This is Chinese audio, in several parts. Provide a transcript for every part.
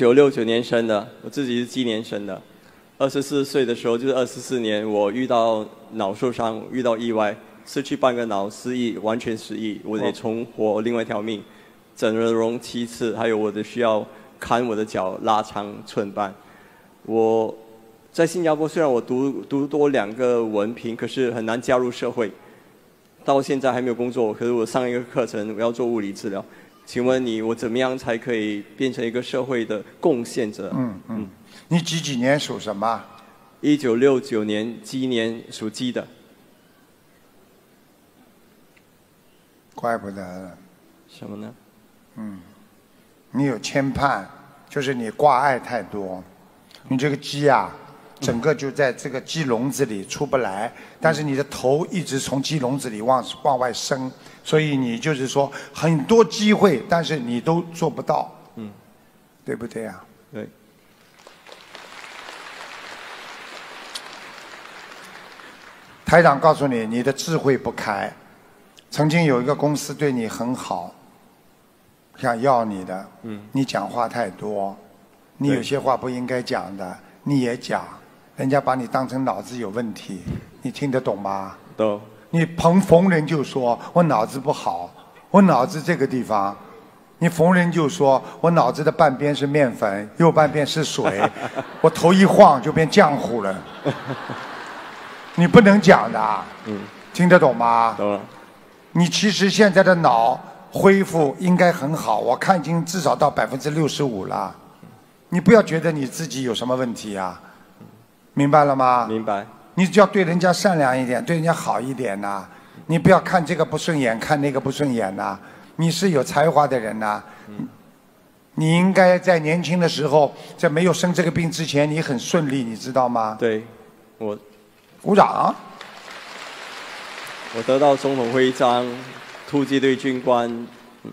九六九年生的，我自己是鸡年生的。二十四岁的时候，就是二十四年，我遇到脑受伤，遇到意外，失去半个脑，失忆，完全失忆，我得重活另外一条命。整了容七次，还有我的需要砍我的脚拉长寸半。我在新加坡虽然我读读多两个文凭，可是很难加入社会。到现在还没有工作，可是我上一个课程我要做物理治疗。请问你，我怎么样才可以变成一个社会的贡献者？嗯嗯，你几几年属什么？一九六九年鸡年属鸡的。怪不得了。什么呢？嗯，你有牵绊，就是你挂碍太多。你这个鸡呀。整个就在这个鸡笼子里出不来，但是你的头一直从鸡笼子里往往外伸，所以你就是说很多机会，但是你都做不到，嗯，对不对啊？对。台长告诉你，你的智慧不开。曾经有一个公司对你很好，想要你的，嗯，你讲话太多，你有些话不应该讲的，你也讲。人家把你当成脑子有问题，你听得懂吗？懂。你碰逢人就说我脑子不好，我脑子这个地方，你逢人就说我脑子的半边是面粉，右半边是水，我头一晃就变浆糊了。你不能讲的，听得懂吗？懂。你其实现在的脑恢复应该很好，我看已经至少到百分之六十五了。你不要觉得你自己有什么问题啊。明白了吗？明白。你只要对人家善良一点，对人家好一点呐。你不要看这个不顺眼，看那个不顺眼呐。你是有才华的人呐。嗯。你应该在年轻的时候，在没有生这个病之前，你很顺利，你知道吗？对。我。鼓掌。我得到总统徽章，突击队军官。嗯。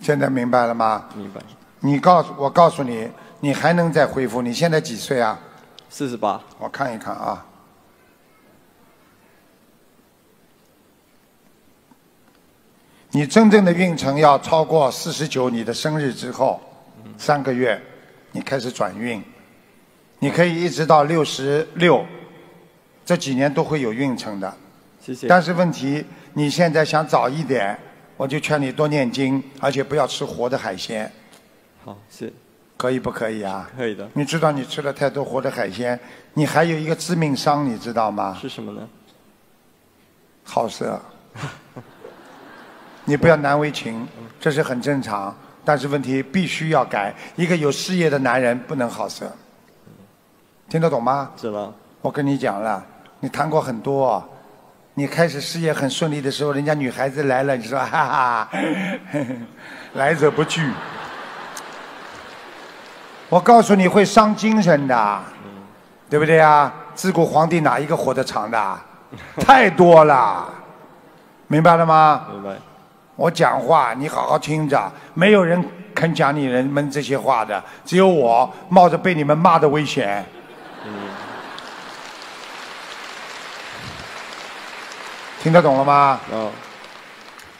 现在明白了吗？明白。你告诉我，告诉你，你还能再恢复。你现在几岁啊？四十八，我看一看啊。你真正的运程要超过四十九，你的生日之后三个月，你开始转运，你可以一直到六十六，这几年都会有运程的。谢谢。但是问题，你现在想早一点，我就劝你多念经，而且不要吃活的海鲜。好，谢。可以不可以啊？可以的。你知道你吃了太多活的海鲜，你还有一个致命伤，你知道吗？是什么呢？好色。你不要难为情，这是很正常。但是问题必须要改。一个有事业的男人不能好色，听得懂吗？懂。我跟你讲了，你谈过很多，你开始事业很顺利的时候，人家女孩子来了，你说哈哈，来者不拒。我告诉你会伤精神的，对不对呀？自古皇帝哪一个活得长的？太多了，明白了吗？明白。我讲话你好好听着，没有人肯讲你人们这些话的，只有我冒着被你们骂的危险。听得懂了吗？嗯。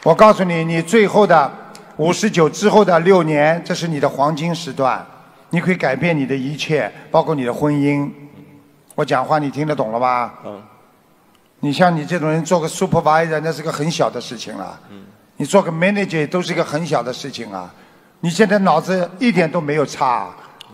我告诉你，你最后的五十九之后的六年，这是你的黄金时段。你可以改变你的一切，包括你的婚姻。我讲话你听得懂了吧？你像你这种人，做个 supervisor 那是个很小的事情了。你做个 manager 都是一个很小的事情啊。你现在脑子一点都没有差，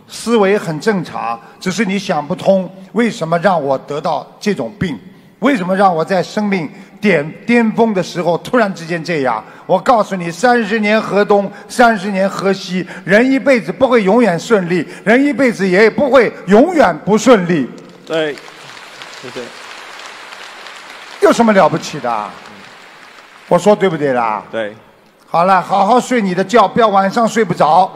思维很正常，只是你想不通为什么让我得到这种病，为什么让我在生命。点巅峰的时候，突然之间这样，我告诉你，三十年河东，三十年河西，人一辈子不会永远顺利，人一辈子也不会永远不顺利。对，对。有什么了不起的？我说对不对啦？对。好了，好好睡你的觉，不要晚上睡不着。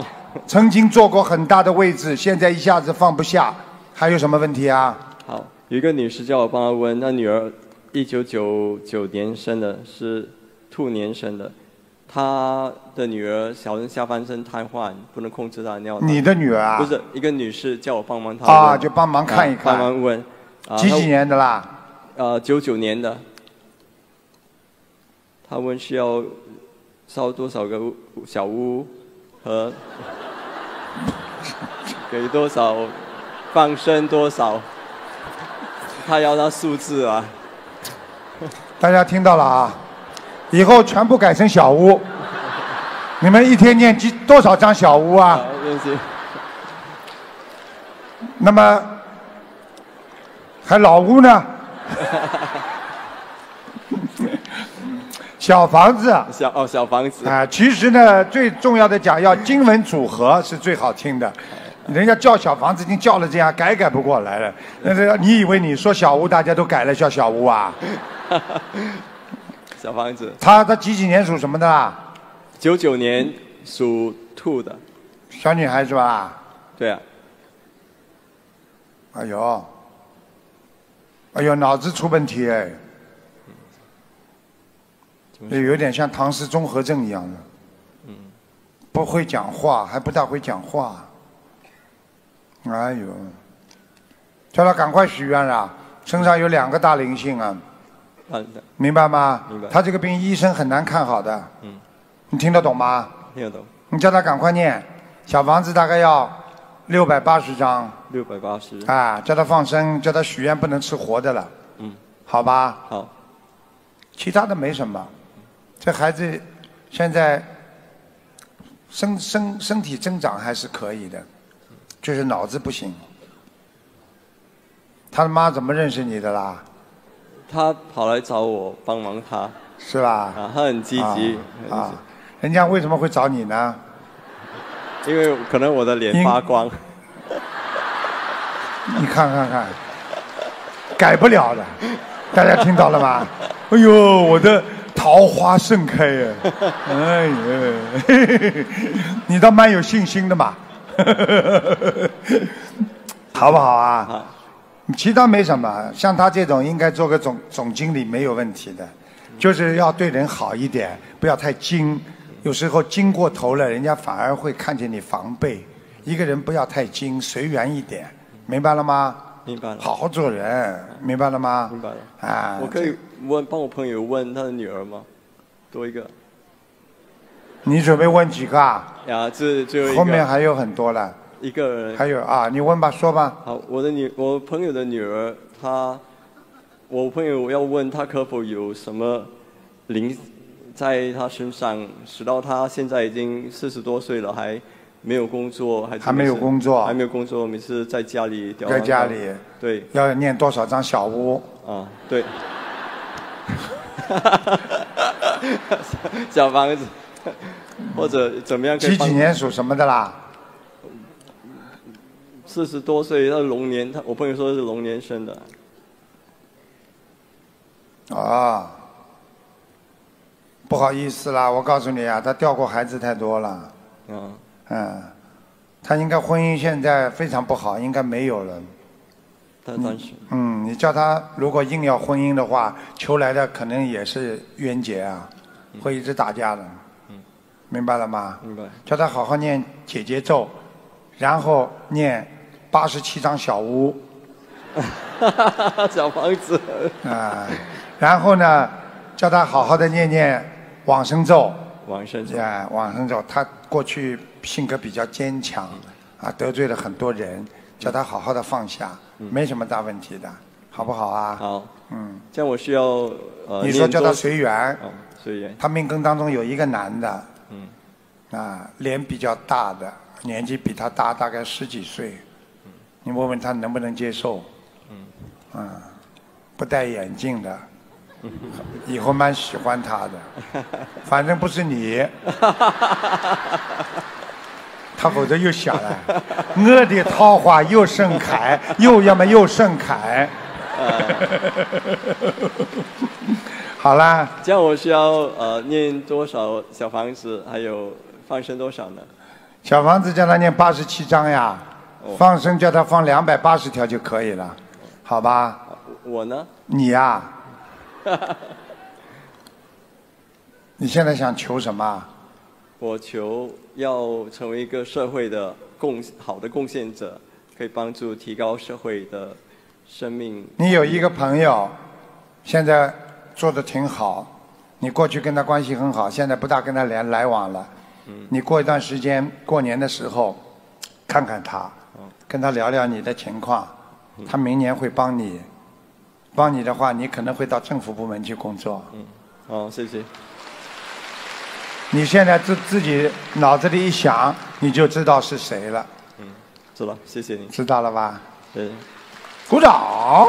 曾经坐过很大的位置，现在一下子放不下，还有什么问题啊？好，有一个女士叫我帮她问，那女儿。一九九九年生的，是兔年生的，他的女儿小人下半身瘫痪，不能控制他尿。你的女儿啊？不是，一个女士叫我帮忙她。啊，就帮忙看一看。帮忙问。几几年的啦？呃，九九年的。他问需要烧多少个小屋和 给多少放生多少，他要那数字啊。大家听到了啊！以后全部改成小屋，你们一天念几多少张小屋啊？那么还老屋呢？小房子，小哦小房子啊。其实呢，最重要的讲要经文组合是最好听的。人家叫小房子已经叫了这样，改改不过来了。那这你以为你说小屋，大家都改了叫小屋啊？小房子，他他几几年属什么的？九九年属兔的，小女孩是吧？对啊。哎呦，哎呦，脑子出问题哎，就有点像唐氏综合症一样的，嗯，不会讲话，还不大会讲话。哎呦，叫他赶快许愿了，身上有两个大灵性啊。明白吗？明白。他这个病，医生很难看好的。嗯，你听得懂吗？听得懂。你叫他赶快念，小房子大概要六百八十张。六百八十。啊，叫他放生，叫他许愿，不能吃活的了。嗯，好吧。好。其他的没什么，这孩子现在身身身体增长还是可以的，就是脑子不行。他妈怎么认识你的啦？他跑来找我帮忙，他是吧？啊，他很积极啊！人家为什么会找你呢？因为可能我的脸发光。你看看看，改不了了，大家听到了吗？哎呦，我的桃花盛开呀！哎呀，你倒蛮有信心的嘛，好不好啊？其他没什么，像他这种应该做个总总经理没有问题的，就是要对人好一点，不要太精，有时候精过头了，人家反而会看见你防备。一个人不要太精，随缘一点，明白了吗？明白了。好好做人，明白了吗？明白了。啊，我可以问帮我朋友问他的女儿吗？多一个。你准备问几个啊？呀，这最后。后面还有很多了。一个人还有啊，你问吧，说吧。好，我的女，我朋友的女儿，她，我朋友要问她可否有什么灵，在她身上，使到她现在已经四十多岁了，还没有工作，还还没有工作，还没有工作，每次在家里，在家里，对，要念多少张小屋啊？对，小房子，或者怎么样？几几年属什么的啦？四十多岁，他龙年，他我朋友说是龙年生的。啊，不好意思啦，我告诉你啊，他掉过孩子太多了。嗯。嗯，他应该婚姻现在非常不好，应该没有了。嗯。嗯，你叫他如果硬要婚姻的话，求来的可能也是冤结啊，会一直打架的。嗯。明白了吗？明白。叫他好好念姐姐咒，然后念。八十七张小屋，小房子啊，然后呢，叫他好好的念念往生咒，往生咒啊，往生咒。他过去性格比较坚强，啊，得罪了很多人，叫他好好的放下，没什么大问题的，好不好啊？好，嗯，样我需要你说叫他随缘，随缘。他命根当中有一个男的，嗯，啊，脸比较大的，年纪比他大，大概十几岁。你问问他能不能接受？嗯，啊，不戴眼镜的，以后蛮喜欢他的，反正不是你，他否则又想了，我的桃花又盛开，又要么又盛开，好啦，这样我需要呃念多少小房子？还有放生多少呢？小房子叫他念八十七章呀。放生，叫他放两百八十条就可以了，好吧？我呢？你呀？你现在想求什么？我求要成为一个社会的贡好的贡献者，可以帮助提高社会的生命。你有一个朋友，现在做的挺好，你过去跟他关系很好，现在不大跟他来来往了。嗯。你过一段时间，过年的时候看看他。跟他聊聊你的情况，他明年会帮你，帮你的话，你可能会到政府部门去工作。嗯，好，谢谢。你现在自自己脑子里一想，你就知道是谁了。嗯，知道，谢谢你。知道了吧？嗯。鼓掌。